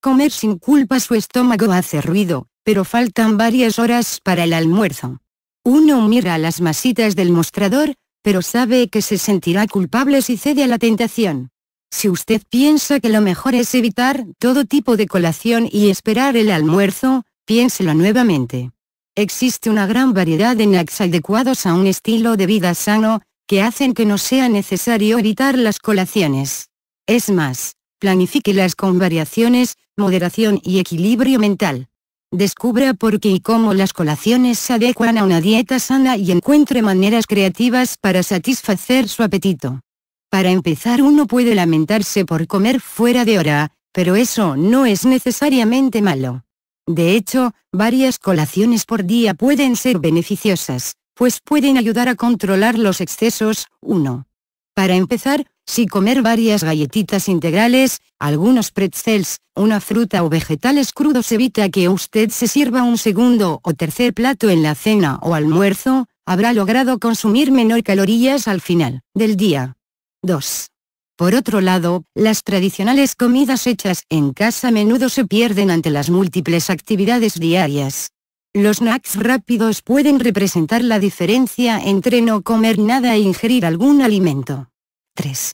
Comer sin culpa su estómago hace ruido, pero faltan varias horas para el almuerzo. Uno mira las masitas del mostrador, pero sabe que se sentirá culpable si cede a la tentación. Si usted piensa que lo mejor es evitar todo tipo de colación y esperar el almuerzo, piénselo nuevamente. Existe una gran variedad de snacks adecuados a un estilo de vida sano, que hacen que no sea necesario evitar las colaciones. Es más, planifíquelas con variaciones, moderación y equilibrio mental. Descubra por qué y cómo las colaciones se adecuan a una dieta sana y encuentre maneras creativas para satisfacer su apetito. Para empezar uno puede lamentarse por comer fuera de hora, pero eso no es necesariamente malo. De hecho, varias colaciones por día pueden ser beneficiosas, pues pueden ayudar a controlar los excesos. 1. Para empezar, si comer varias galletitas integrales, algunos pretzels, una fruta o vegetales crudos evita que usted se sirva un segundo o tercer plato en la cena o almuerzo, habrá logrado consumir menor calorías al final del día. 2. Por otro lado, las tradicionales comidas hechas en casa a menudo se pierden ante las múltiples actividades diarias. Los snacks rápidos pueden representar la diferencia entre no comer nada e ingerir algún alimento. 3.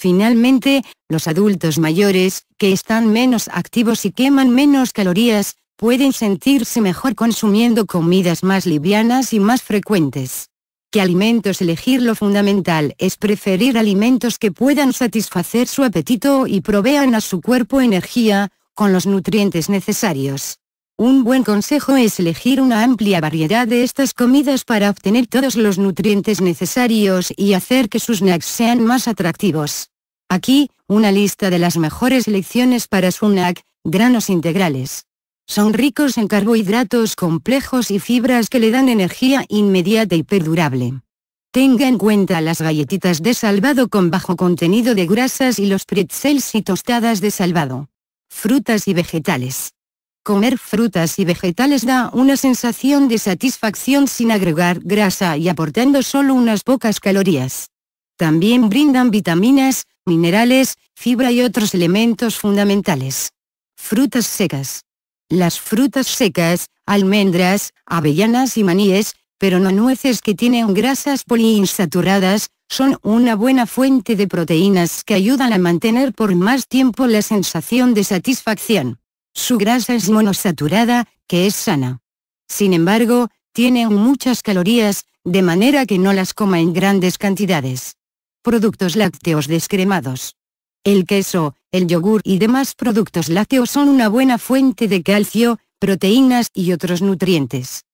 Finalmente, los adultos mayores, que están menos activos y queman menos calorías, pueden sentirse mejor consumiendo comidas más livianas y más frecuentes. ¿Qué alimentos elegir? Lo fundamental es preferir alimentos que puedan satisfacer su apetito y provean a su cuerpo energía, con los nutrientes necesarios. Un buen consejo es elegir una amplia variedad de estas comidas para obtener todos los nutrientes necesarios y hacer que sus snacks sean más atractivos. Aquí, una lista de las mejores elecciones para su snack, granos integrales. Son ricos en carbohidratos complejos y fibras que le dan energía inmediata y perdurable. Tenga en cuenta las galletitas de salvado con bajo contenido de grasas y los pretzels y tostadas de salvado. Frutas y vegetales. Comer frutas y vegetales da una sensación de satisfacción sin agregar grasa y aportando solo unas pocas calorías. También brindan vitaminas, minerales, fibra y otros elementos fundamentales. Frutas secas. Las frutas secas, almendras, avellanas y maníes, pero no nueces que tienen grasas poliinsaturadas, son una buena fuente de proteínas que ayudan a mantener por más tiempo la sensación de satisfacción. Su grasa es monosaturada, que es sana. Sin embargo, tiene muchas calorías, de manera que no las coma en grandes cantidades. Productos lácteos descremados. El queso, el yogur y demás productos lácteos son una buena fuente de calcio, proteínas y otros nutrientes.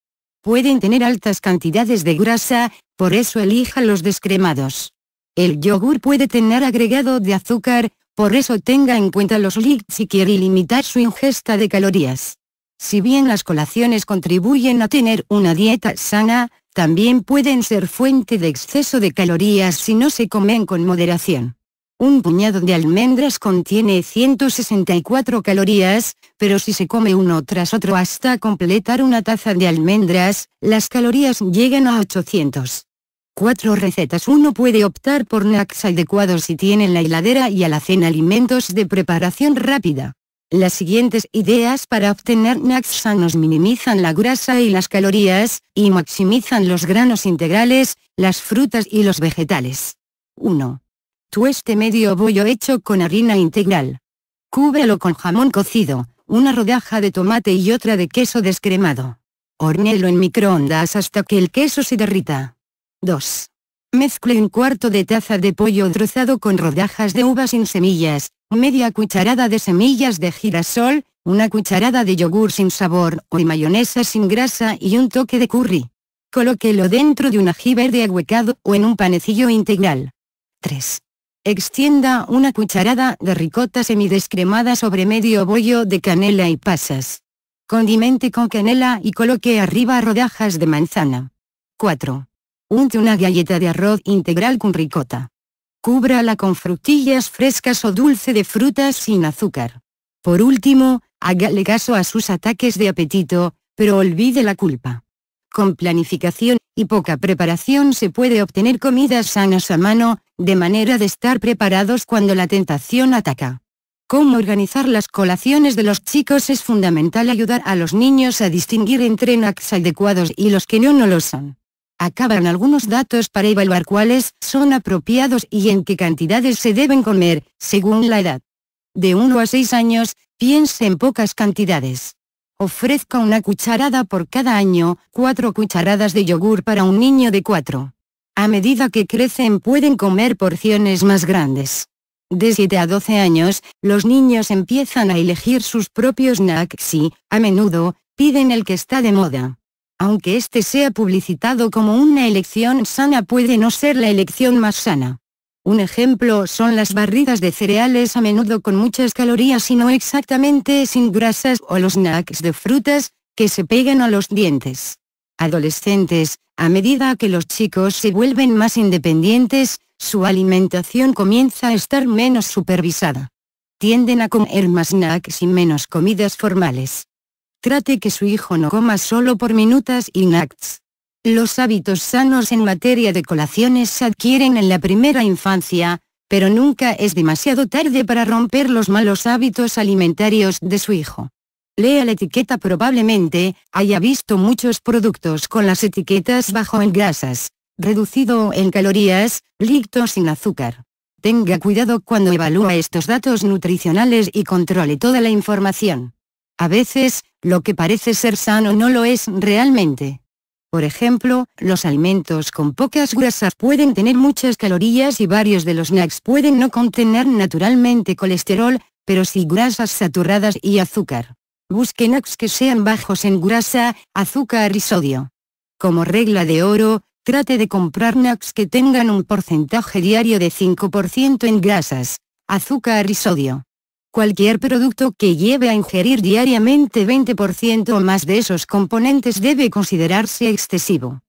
Pueden tener altas cantidades de grasa, por eso elija los descremados. El yogur puede tener agregado de azúcar, por eso tenga en cuenta los leaks si quiere limitar su ingesta de calorías. Si bien las colaciones contribuyen a tener una dieta sana, también pueden ser fuente de exceso de calorías si no se comen con moderación. Un puñado de almendras contiene 164 calorías, pero si se come uno tras otro hasta completar una taza de almendras, las calorías llegan a 800. 4 recetas Uno puede optar por snacks adecuados si tiene en la heladera y alacena alimentos de preparación rápida. Las siguientes ideas para obtener snacks sanos minimizan la grasa y las calorías, y maximizan los granos integrales, las frutas y los vegetales. 1. Tueste medio bollo hecho con harina integral. Cúbrelo con jamón cocido, una rodaja de tomate y otra de queso descremado. hornelo en microondas hasta que el queso se derrita. 2. Mezcle un cuarto de taza de pollo trozado con rodajas de uva sin semillas, media cucharada de semillas de girasol, una cucharada de yogur sin sabor o mayonesa sin grasa y un toque de curry. Colóquelo dentro de un ají verde ahuecado o en un panecillo integral. 3. Extienda una cucharada de ricota semidescremada sobre medio bollo de canela y pasas. Condimente con canela y coloque arriba rodajas de manzana. 4. Unte una galleta de arroz integral con ricota. Cúbrala con frutillas frescas o dulce de frutas sin azúcar. Por último, hágale caso a sus ataques de apetito, pero olvide la culpa. Con planificación y poca preparación se puede obtener comidas sanas a mano, de manera de estar preparados cuando la tentación ataca. Cómo organizar las colaciones de los chicos es fundamental ayudar a los niños a distinguir entre snacks adecuados y los que no, no lo son acaban algunos datos para evaluar cuáles son apropiados y en qué cantidades se deben comer, según la edad. De 1 a 6 años, piense en pocas cantidades. Ofrezca una cucharada por cada año, 4 cucharadas de yogur para un niño de 4. A medida que crecen pueden comer porciones más grandes. De 7 a 12 años, los niños empiezan a elegir sus propios snacks y, a menudo, piden el que está de moda aunque este sea publicitado como una elección sana puede no ser la elección más sana. Un ejemplo son las barridas de cereales a menudo con muchas calorías y no exactamente sin grasas o los snacks de frutas, que se pegan a los dientes. Adolescentes, a medida que los chicos se vuelven más independientes, su alimentación comienza a estar menos supervisada. Tienden a comer más snacks y menos comidas formales trate que su hijo no coma solo por minutas y nacts. Los hábitos sanos en materia de colaciones se adquieren en la primera infancia, pero nunca es demasiado tarde para romper los malos hábitos alimentarios de su hijo. Lea la etiqueta probablemente, haya visto muchos productos con las etiquetas bajo en grasas, reducido en calorías, licto sin azúcar. Tenga cuidado cuando evalúa estos datos nutricionales y controle toda la información. A veces, lo que parece ser sano no lo es realmente. Por ejemplo, los alimentos con pocas grasas pueden tener muchas calorías y varios de los snacks pueden no contener naturalmente colesterol, pero sí grasas saturadas y azúcar. Busque snacks que sean bajos en grasa, azúcar y sodio. Como regla de oro, trate de comprar snacks que tengan un porcentaje diario de 5% en grasas, azúcar y sodio. Cualquier producto que lleve a ingerir diariamente 20% o más de esos componentes debe considerarse excesivo.